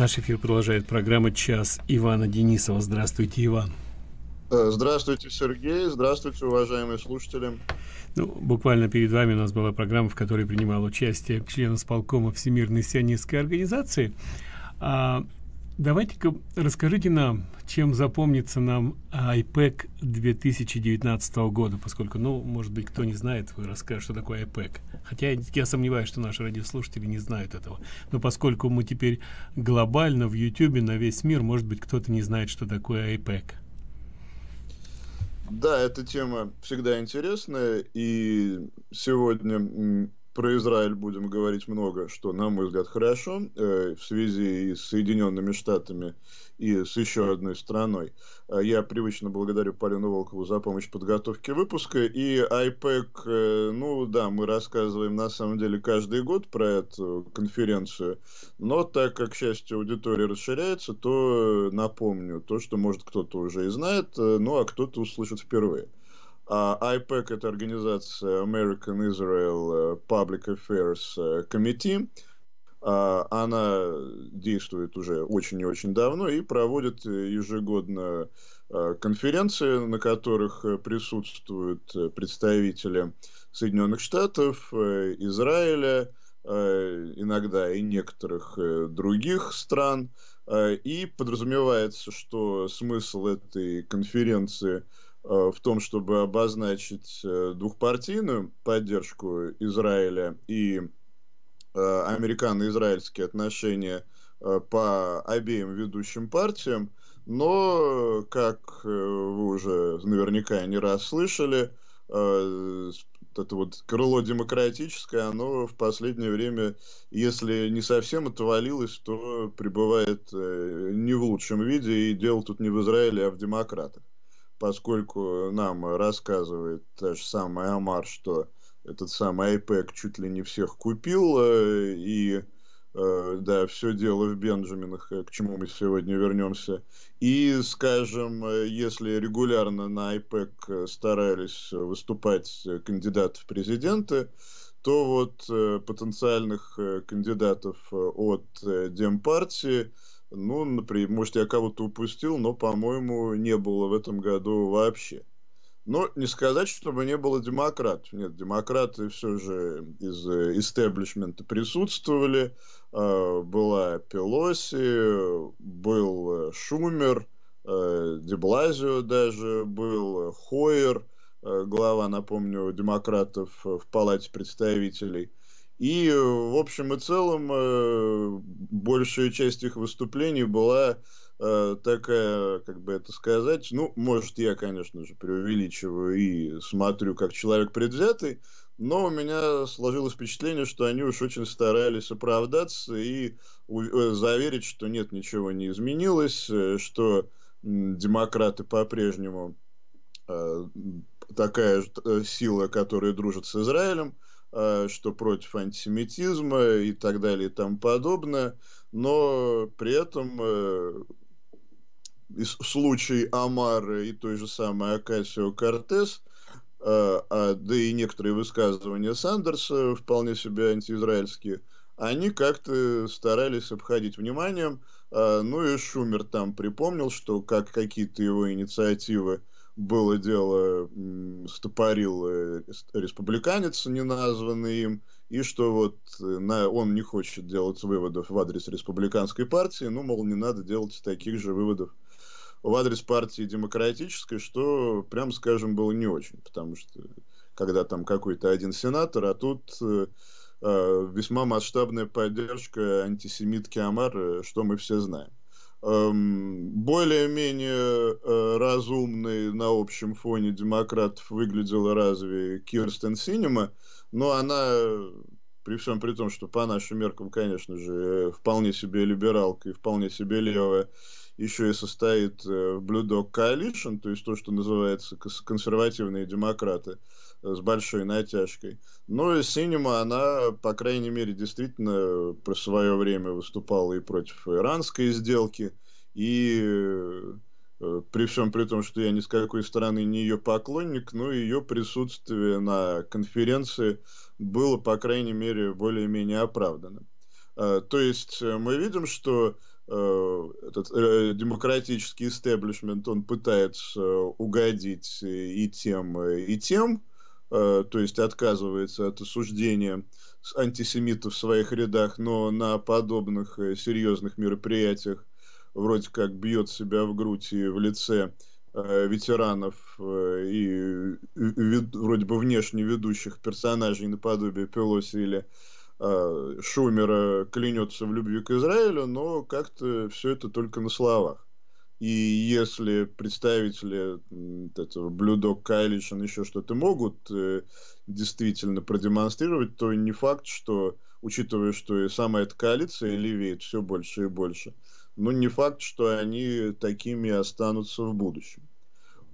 Наш эфир продолжает программа «Час» Ивана Денисова. Здравствуйте, Иван. Э, здравствуйте, Сергей. Здравствуйте, уважаемые слушатели. Ну, буквально перед вами у нас была программа, в которой принимал участие член исполкома Всемирной сионистской организации. А, Давайте-ка расскажите нам, чем запомнится нам IPEC 2019 года, поскольку, ну, может быть, кто не знает, вы расскажете, что такое IPEC. Хотя я, сомневаюсь, что наши радиослушатели не знают этого. Но поскольку мы теперь глобально в YouTube на весь мир, может быть, кто-то не знает, что такое IPEC. Да, эта тема всегда интересная, и сегодня про Израиль будем говорить много, что, на мой взгляд, хорошо, э, в связи и с Соединенными Штатами и с еще одной страной. Э, я привычно благодарю Полину Волкову за помощь в подготовке выпуска. И АйПЭК, э, ну да, мы рассказываем на самом деле каждый год про эту конференцию, но так как, к счастью, аудитория расширяется, то напомню то, что, может, кто-то уже и знает, ну а кто-то услышит впервые. IPAC а – это организация American Israel э, Public Affairs э, Committee. А, она действует уже очень и очень давно и проводит э, ежегодно конференции, на которых присутствуют представители Соединенных Штатов, Израиля, иногда и некоторых других стран. И подразумевается, что смысл этой конференции – Э, в том, чтобы обозначить э, двухпартийную поддержку Израиля и э, американо-израильские отношения по обеим ведущим партиям, но, как вы уже наверняка не раз слышали, это вот крыло демократическое, оно в последнее время, если не совсем отвалилось, то пребывает не в лучшем виде, и дело тут не в Израиле, а в демократах поскольку нам рассказывает та же самая Амар, что этот самый IPEC чуть ли не всех купил, э, и э, да, все дело в Бенджаминах, э, к чему мы сегодня вернемся. И, скажем, если регулярно на IPEC старались выступать кандидаты в президенты, то вот потенциальных кандидатов от Демпартии партии ну, например, может, я кого-то упустил, но, по-моему, не было в этом году вообще. Но не сказать, чтобы не было демократов. Нет, демократы все же из э, истеблишмента присутствовали. А, была Пелоси, был э, Шумер, э, Деблазио даже был, Хойер, глава, напомню, демократов в Палате представителей – и, э, в общем и целом, э, большая часть их выступлений была э, такая, как бы это сказать, ну, может, я, конечно же, преувеличиваю и смотрю как человек предвзятый, но у меня сложилось впечатление, что они уж очень старались оправдаться и заверить, что нет, ничего не изменилось, что демократы по-прежнему такая сила, которая дружит с Израилем – Э, что против антисемитизма и так далее и тому подобное. Но при этом э, случай Амары и той же самой Акасио Кортес, э, а, да и некоторые высказывания Сандерса, вполне себе антиизраильские, они как-то старались обходить вниманием. Ну и Шумер там припомнил, что как какие-то его инициативы было дело, стопорил э, республиканец, не названный им, и что вот э, на, он не хочет делать выводов в адрес республиканской партии, ну, мол, не надо делать таких же выводов в адрес партии демократической, что, прям скажем, было не очень, потому что когда там какой-то один сенатор, а тут э, э весьма масштабная поддержка антисемитки Амар, что мы все знаем. Эм, более-менее э, разумной на общем фоне демократов выглядела разве Кирстен Синема, но она при всем при том, что по нашим меркам, конечно же, э, вполне себе либералка и вполне себе левая, еще и состоит э, в Blue Dog то есть то, что называется консервативные демократы э, с большой натяжкой. Но Синема, она, по крайней мере, действительно про свое время выступала и против иранской сделки, и Э, при всем при том, что я ни с какой стороны не ее поклонник, но ее присутствие на конференции было, по крайней мере, более-менее оправдано. Э, то есть э, мы видим, что этот демократический истеблишмент, он пытается угодить и тем, и тем, то есть отказывается от осуждения антисемитов в своих рядах, но на подобных серьезных мероприятиях вроде как бьет себя в грудь и в лице э, ветеранов э, и э, вид, вроде бы внешне ведущих персонажей наподобие Пелоси или э, Шумера клянется в любви к Израилю, но как-то все это только на словах. И если представители этого Блюдок, Кайлишин еще что-то могут э, действительно продемонстрировать, то не факт, что, учитывая, что и сама эта коалиция левеет все больше и больше, э, но ну, не факт, что они такими останутся в будущем.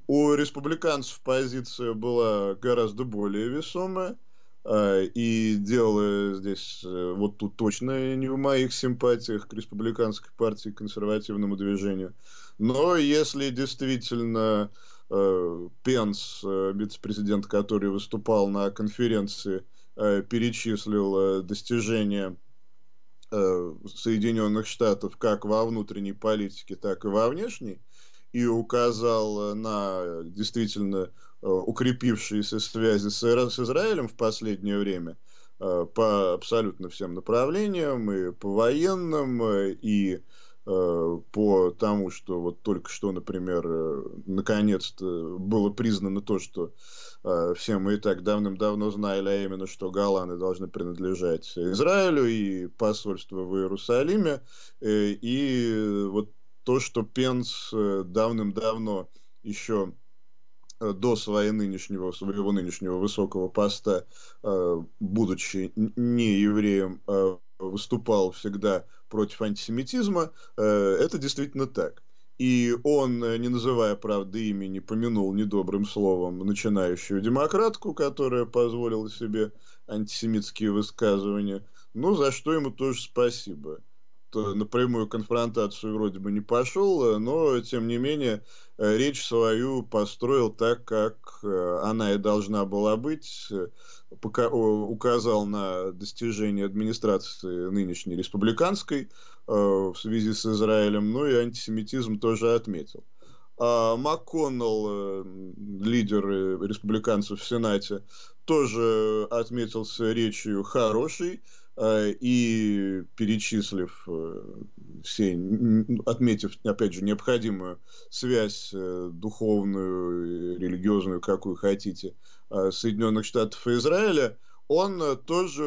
У республиканцев позиция была гораздо более весомая, а, и дело здесь э, вот тут точно не в моих симпатиях к республиканской партии, к консервативному движению. Но если действительно э, Пенс, э, вице-президент, который выступал на конференции, перечислил достижения Э, Соединенных Штатов как во внутренней политике, так и во внешней, и указал э, на э, действительно укрепившиеся связи с, Израилем в последнее время по абсолютно всем направлениям, и по военным, и Э, по тому, что вот только что, например, э, наконец-то было признано то, что э, все мы и так давным-давно знали, а именно, что Голланды должны принадлежать Израилю и посольство в Иерусалиме, и вот то, что Пенс давным-давно еще до своей нынешнего, своего нынешнего высокого поста, будучи не евреем, выступал всегда против антисемитизма, э, это действительно так. И он, э, не называя, правды имени, помянул недобрым словом начинающую демократку, которая позволила себе антисемитские высказывания. Ну, за что ему тоже спасибо. Э, напрямую конфронтацию вроде бы не пошел, э, но, тем не менее, э, речь свою построил так, как она и должна была быть, пока указал на достижение администрации нынешней республиканской в связи с Израилем, но ну и антисемитизм тоже отметил. А МакКоннелл, лидер республиканцев в Сенате, тоже отметился речью хорошей, Э, и перечислив э, все, отметив, опять же, необходимую связь э, духовную, религиозную, какую хотите, Соединенных Штатов и Израиля, он тоже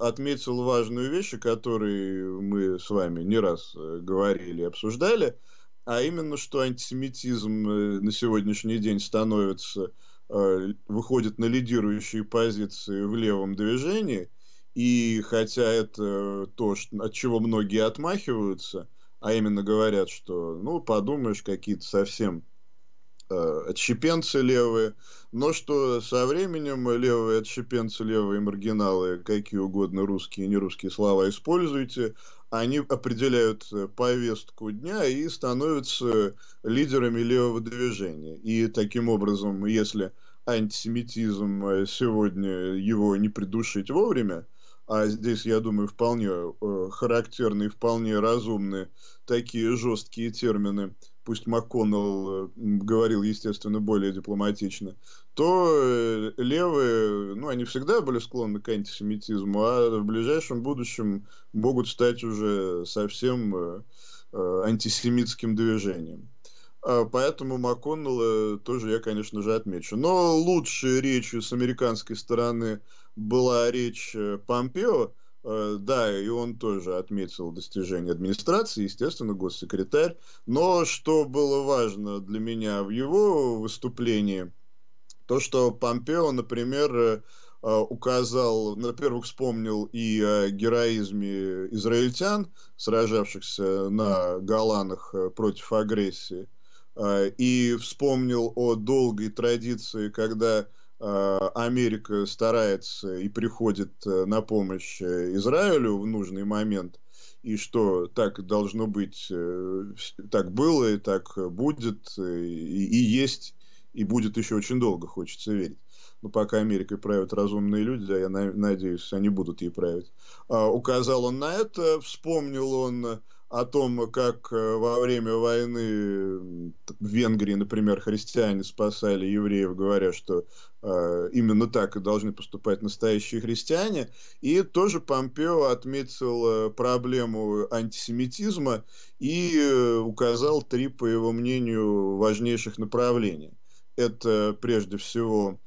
отметил важную вещь, о которой мы с вами не раз говорили и обсуждали, а именно, что антисемитизм на сегодняшний день становится, выходит на лидирующие позиции в левом движении – и хотя это то, от чего многие отмахиваются, а именно говорят, что, ну, подумаешь, какие-то совсем э, отщепенцы левые, но что со временем левые отщепенцы, левые маргиналы, какие угодно русские и нерусские слова используйте, они определяют э, повестку дня и становятся лидерами левого движения. И таким образом, если антисемитизм э, сегодня его не придушить вовремя, а здесь, я думаю, вполне э, характерные, вполне разумные такие жесткие термины, пусть МакКоннелл э, говорил, естественно, более дипломатично, то э, левые, ну, они всегда были склонны к антисемитизму, а в ближайшем будущем могут стать уже совсем э, э, антисемитским движением. А поэтому МакКоннелла тоже я, конечно же, отмечу. Но лучшие речи с американской стороны была речь э, Помпео, э, да, и он тоже отметил достижения администрации, естественно, госсекретарь. Но что было важно для меня в его выступлении, то, что Помпео, например, э, указал, во-первых, вспомнил и о героизме израильтян, сражавшихся на Голанах против агрессии, и вспомнил о долгой традиции, когда Э, Америка старается и приходит э, на помощь э, Израилю в нужный момент, и что так должно быть, так было, и так будет, и, и есть, и будет еще очень долго, хочется верить. Но пока Америкой правят разумные люди, да, я на, надеюсь, они будут ей править. А, указал он на это, вспомнил он о том, как э, во время войны в Венгрии, например, христиане спасали евреев, говоря, что э, именно так и должны поступать настоящие христиане. И тоже Помпео отметил э, проблему антисемитизма и э, указал три, по его мнению, важнейших направления. Это прежде всего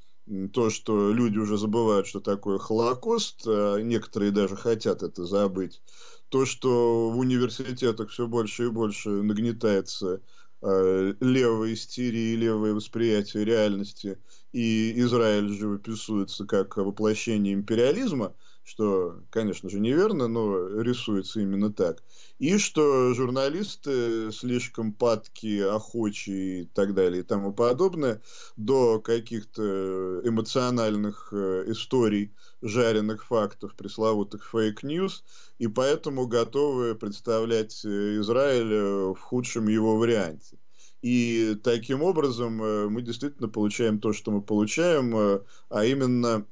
то, что люди уже забывают, что такое Холокост, а некоторые даже хотят это забыть, то, что в университетах все больше и больше нагнетается э, а, левая истерия левое восприятие реальности, и Израиль живописуется как воплощение империализма – что, конечно же, неверно, но рисуется именно так, и что журналисты э, слишком падки, охочи и так далее и тому подобное до каких-то эмоциональных э, историй, жареных фактов, пресловутых фейк-ньюс, и поэтому готовы представлять э, Израиль в худшем его варианте. И таким образом мы действительно получаем то, что мы получаем, а именно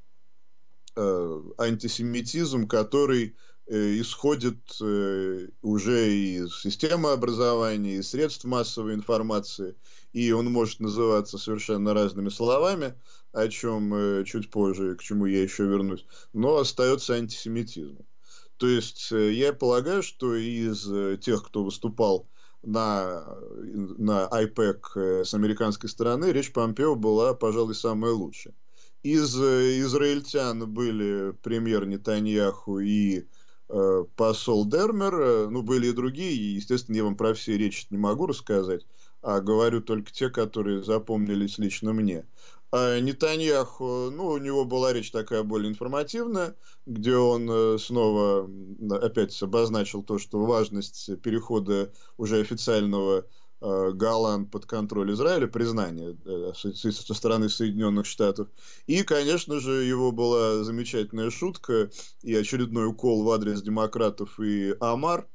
Э, антисемитизм, который э, исходит э, уже и системы образования, и средств массовой информации, и он может называться совершенно разными словами, о чем чуть позже, к чему я еще вернусь, но остается антисемитизм. То есть я полагаю, что из тех, кто выступал на, на IPEC с американской стороны, речь Помпео была, пожалуй, самая лучшая из э, израильтян были премьер Нетаньяху и э, посол Дермер, э, ну, были и другие, естественно, я вам про все речь не могу рассказать, а говорю только те, которые запомнились лично мне. А Нетаньяху, ну, у него была речь такая более информативная, где он э, снова опять обозначил то, что важность перехода уже официального Э, Галан под контроль Израиля, признание э, со стороны Соединенных Штатов. И, конечно же, его была замечательная шутка и очередной укол в адрес демократов и Амар.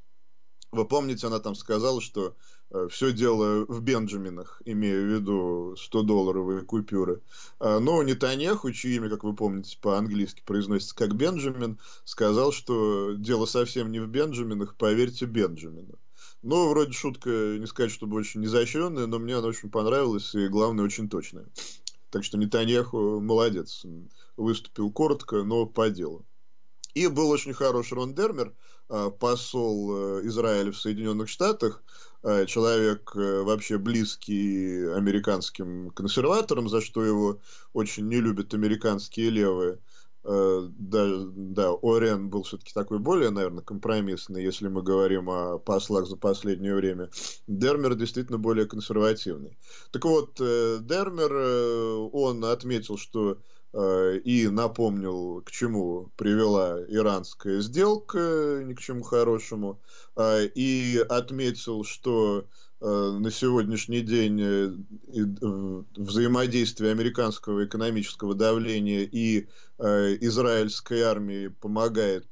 Вы помните, она там сказала, что э, все дело в Бенджаминах, имея в виду 100-долларовые купюры. Но Нетаньяху, чье имя, как вы помните, по-английски произносится как Бенджамин, сказал, что дело совсем не в Бенджаминах, поверьте Бенджамину. Ну, вроде шутка, не сказать, чтобы очень изощренная, но мне она очень понравилась и, главное, очень точная. Так что Нетаньяху молодец. Выступил коротко, но по делу. И был очень хороший Рон Дермер, а, посол э, Израиля в Соединенных Штатах, а, человек э, вообще близкий американским консерваторам, за что его очень не любят американские левые – Э, да, да, Ориен был все-таки такой более, наверное, компромиссный, если мы говорим о послах за последнее время. Дермер действительно более консервативный. Так вот, э, Дермер, э, он отметил, что Э, и напомнил, к чему привела иранская сделка, ни к чему хорошему, э, и отметил, что э, на сегодняшний день взаимодействие американского экономического давления и израильской армии помогает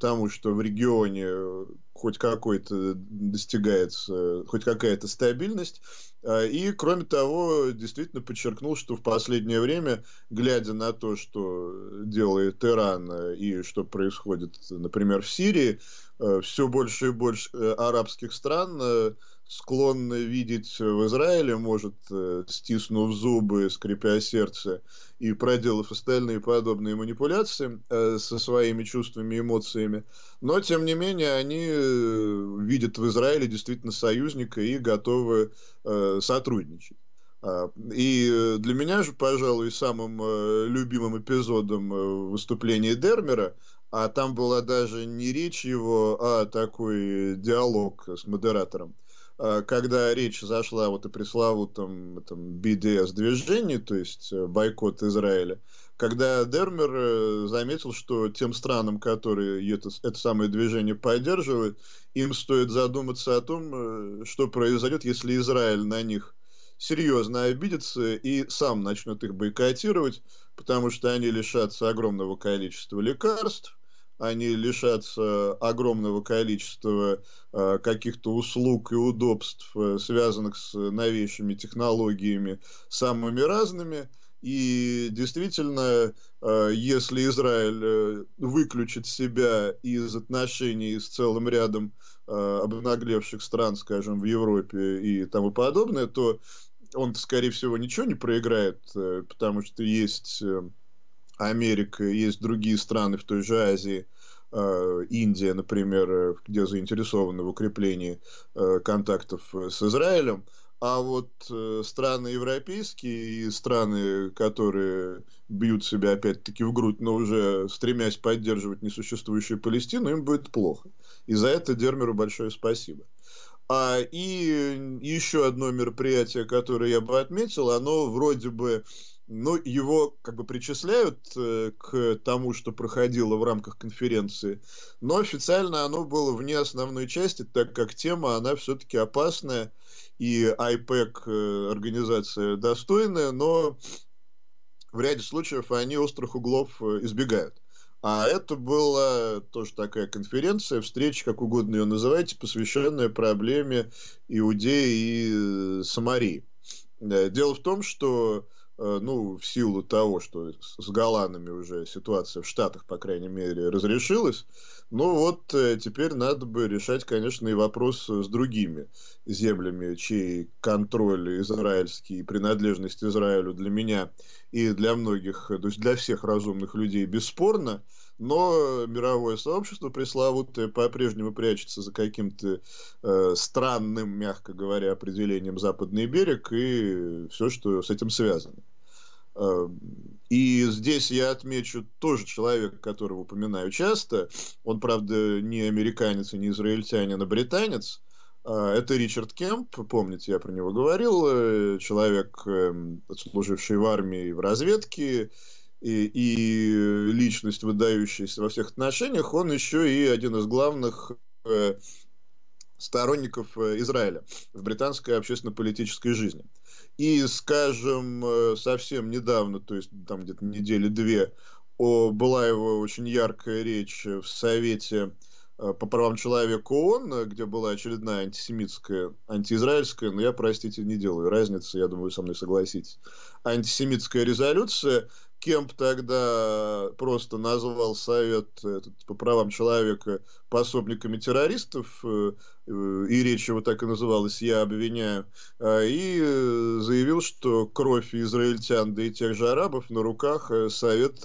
тому, что в регионе э, хоть какой-то достигается, хоть какая-то стабильность. А, и, кроме того, действительно подчеркнул, что в последнее время, глядя на то, что делает Иран э, и что происходит, например, в Сирии, э, все больше и больше арабских стран склонны видеть в Израиле, может, э, стиснув зубы, скрипя сердце и проделав остальные подобные манипуляции э, со своими чувствами и эмоциями. Но, тем не менее, они э, видят в Израиле действительно союзника и готовы сотрудничать. А, и для меня же, пожалуй, самым любимым эпизодом выступления Дермера, а там была даже не речь его, а такой диалог с модератором – а, когда речь зашла вот о пресловутом этом BDS-движении, то есть э, бойкот Израиля, когда Дермер э, заметил, что тем странам, которые это, это самое движение поддерживают, им стоит задуматься о том, э, что произойдет, если Израиль на них серьезно обидится и сам начнет их бойкотировать, потому что они лишатся огромного количества лекарств, они лишатся огромного количества э, каких-то услуг и удобств, э, связанных с новейшими технологиями, самыми разными. И действительно, э, если Израиль выключит себя из отношений с целым рядом обнаглевших стран, скажем, в Европе и тому подобное, то он, скорее всего, ничего не проиграет, потому что есть Америка, есть другие страны в той же Азии, э, Индия, например, э, где заинтересованы в укреплении э, контактов с Израилем, а вот страны европейские и страны, которые бьют себя опять-таки в грудь, но уже стремясь поддерживать несуществующую Палестину, им будет плохо. И за это Дермеру большое спасибо. А, и еще одно мероприятие, которое я бы отметил, оно вроде бы ну, его как бы причисляют э, к тому, что проходило в рамках конференции, но официально оно было вне основной части, так как тема, она все-таки опасная, и IPEC э, организация достойная, но в ряде случаев они острых углов э, избегают. А это была тоже такая конференция, встреча, как угодно ее называйте, посвященная проблеме Иудеи и э, Самарии. Э, дело в том, что Э, ну, в силу того, что с голландами уже ситуация в Штатах, по крайней мере, разрешилась. ну вот э, теперь надо бы решать, конечно, и вопрос э, с другими землями, чей контроль израильский и принадлежность Израилю для меня и для многих, то есть для всех разумных людей бесспорно но мировое сообщество пресловутое по-прежнему прячется за каким-то э, странным, мягко говоря, определением Западный берег и все, что с этим связано. Э, и здесь я отмечу тоже человека, которого упоминаю часто. Он, правда, не американец и не израильтянин, а британец. Э, это Ричард Кемп, помните, я про него говорил, э, человек, эм, служивший в армии и в разведке, и, и личность, выдающаяся во всех отношениях, он еще и один из главных э, сторонников э, Израиля в британской общественно-политической жизни. И, скажем, э, совсем недавно, то есть там где-то недели две, о, была его очень яркая речь в Совете э, по правам человека ООН, где была очередная антисемитская, антиизраильская, но я, простите, не делаю разницы, я думаю, вы со мной согласитесь, антисемитская резолюция – Кемп тогда э, просто назвал совет этот, по правам человека пособниками террористов, э, э, и речь его так и называлась «Я обвиняю», и заявил, что кровь израильтян, да и тех же арабов на руках совет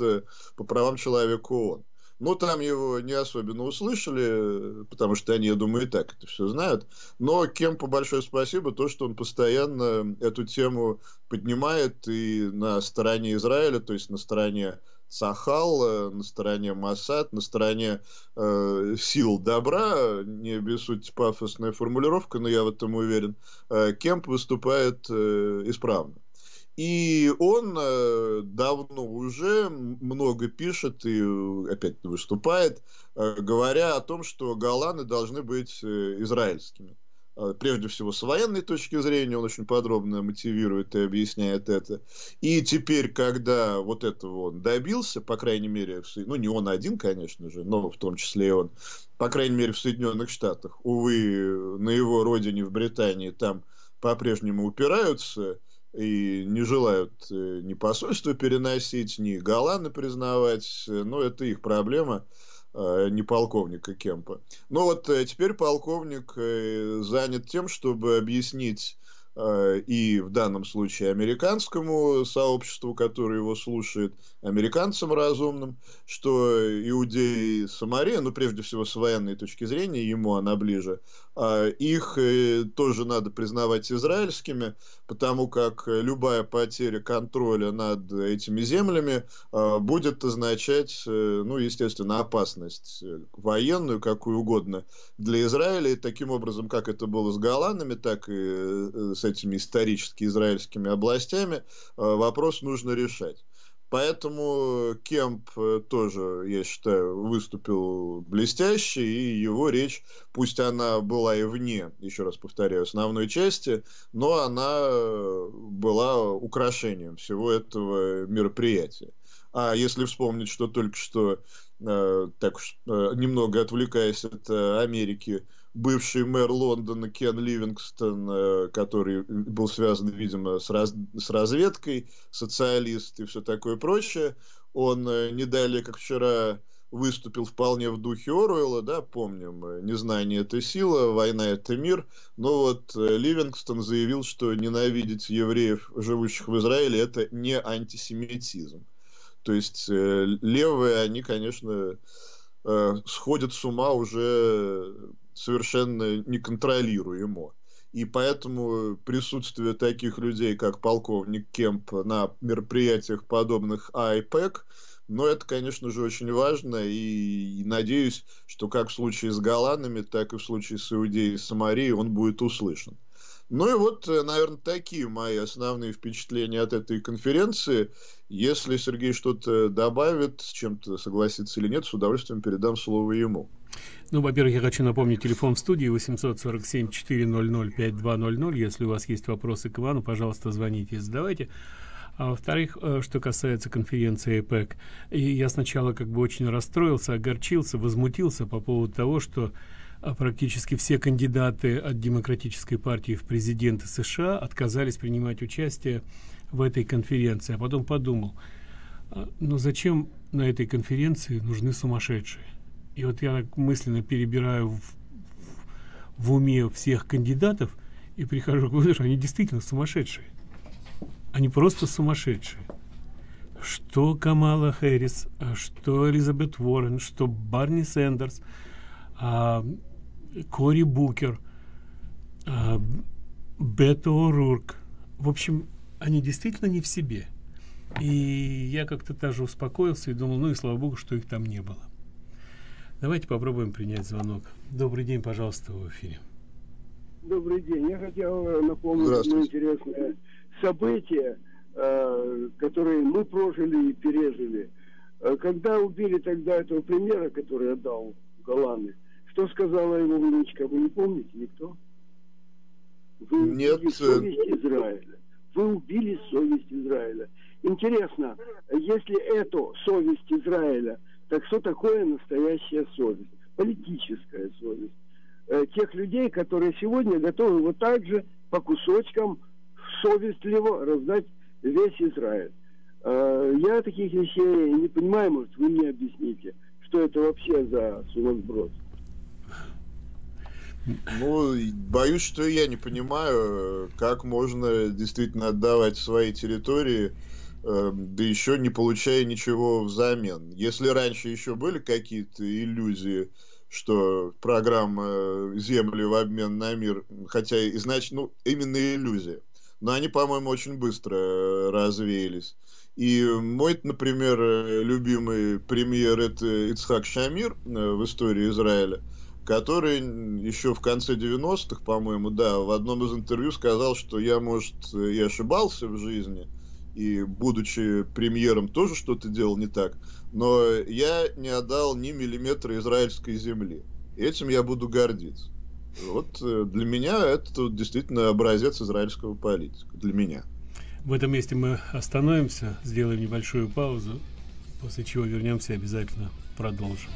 по правам человека ООН. Ну там его не особенно услышали, потому что они, я думаю, и так это все знают. Но Кемпу большое спасибо, то, что он постоянно эту тему поднимает и на стороне Израиля, то есть на стороне Сахал, на стороне Масад, на стороне э, сил добра, не обессудьте пафосная формулировка, но я в этом уверен, э, Кемп выступает э, исправно. И он э, давно уже много пишет и э, опять выступает, э, говоря о том, что Голланды должны быть израильскими. Прежде всего, с военной точки зрения, он очень подробно мотивирует и объясняет это. И теперь, когда вот этого он добился, по крайней мере, в, ну не он один, конечно же, но в том числе и он, по крайней мере, в Соединенных Штатах, увы, на его родине в Британии там по-прежнему упираются – и не желают э, ни посольство переносить, ни Голланды признавать. Э, но это их проблема, а, не полковника Кемпа. Но вот э, теперь полковник занят тем, чтобы объяснить а, и в данном случае американскому сообществу, которое его слушает, американцам разумным, что Иудея и Самария, ну, прежде всего, с военной точки зрения, ему она ближе, а их э, тоже надо признавать израильскими, потому как э, любая потеря контроля над этими землями а, будет означать, э, ну, естественно, опасность военную, какую угодно для Израиля. И таким образом, как это было с Голландами, так и с этими исторически израильскими областями, а, вопрос нужно решать. Поэтому Кемп э, тоже, я считаю, выступил блестяще, и его речь, пусть она была и вне, еще раз повторяю, основной части, но она э, была украшением всего этого мероприятия. А если вспомнить, что только что, э, так уж, э, немного отвлекаясь от э, Америки, бывший мэр Лондона Кен Ливингстон, э, который был связан, видимо, с, раз, с разведкой, социалист и все такое прочее, он э, не далее, как вчера, выступил вполне в духе Оруэлла, да, помним, э, незнание – это сила, война – это мир, но вот Ливингстон заявил, что ненавидеть евреев, живущих в Израиле, это не антисемитизм. То есть левые, они, конечно, сходят с ума уже совершенно неконтролируемо. И поэтому присутствие таких людей, как полковник Кемп, на мероприятиях подобных АИПЭК, но ну, это, конечно же, очень важно, и, и надеюсь, что как в случае с Голландами, так и в случае с Иудеей и Самарией он будет услышан. Ну и вот, э, наверное, такие мои основные впечатления от этой конференции. Если Сергей что-то добавит, с чем-то согласится или нет, с удовольствием передам слово ему. Ну, во-первых, я хочу напомнить телефон в студии 847-400-5200. Если у вас есть вопросы к Ивану, пожалуйста, звоните и задавайте. А во-вторых, э, что касается конференции ЭПЭК, я сначала как бы очень расстроился, огорчился, возмутился по поводу того, что а практически все кандидаты от демократической партии в президенты сша отказались принимать участие в этой конференции а потом подумал «А, но ну зачем на этой конференции нужны сумасшедшие и вот я так мысленно перебираю в, в уме всех кандидатов и прихожу к выводу что они действительно сумасшедшие они просто сумасшедшие что камала хэрис что элизабет уоррен что барни сэндерс а, Кори Букер, э, а, Бето В общем, они действительно не в себе. И я как-то даже успокоился и думал, ну и слава богу, что их там не было. Давайте попробуем принять звонок. Добрый день, пожалуйста, в эфире. Добрый день. Я хотел э, напомнить одно интересное событие, э, которое мы прожили и пережили. Э, когда убили тогда этого премьера, который отдал Голланы, э, что сказала его внучка, вы не помните никто? Вы Нет. убили э, совесть Израиля. Вы убили совесть Израиля. Интересно, если это совесть Израиля, так что такое настоящая совесть? Политическая совесть. Э, тех людей, которые сегодня готовы вот так же по кусочкам совестливо раздать весь Израиль. Э, я таких вещей не понимаю, может, вы мне объясните, что это вообще за сумасбродство. Ну, боюсь, что я не понимаю, как можно действительно отдавать свои территории, э, да еще не получая ничего взамен. Если раньше еще были какие-то иллюзии, что программа э, «Земли в обмен на мир», хотя и значит, ну, именно иллюзия. Но они, по-моему, очень быстро э, развеялись. И мой, например, э, любимый премьер – это Ицхак Шамир в истории Израиля – который еще в конце 90-х, по-моему, да, в одном из интервью сказал, что я, может, и ошибался в жизни, и, будучи премьером, тоже что-то делал не так, но я не отдал ни миллиметра израильской земли. Этим я буду гордиться. Вот э, для меня это действительно образец израильского политика. Для меня. В этом месте мы остановимся, сделаем небольшую паузу, после чего вернемся и обязательно продолжим.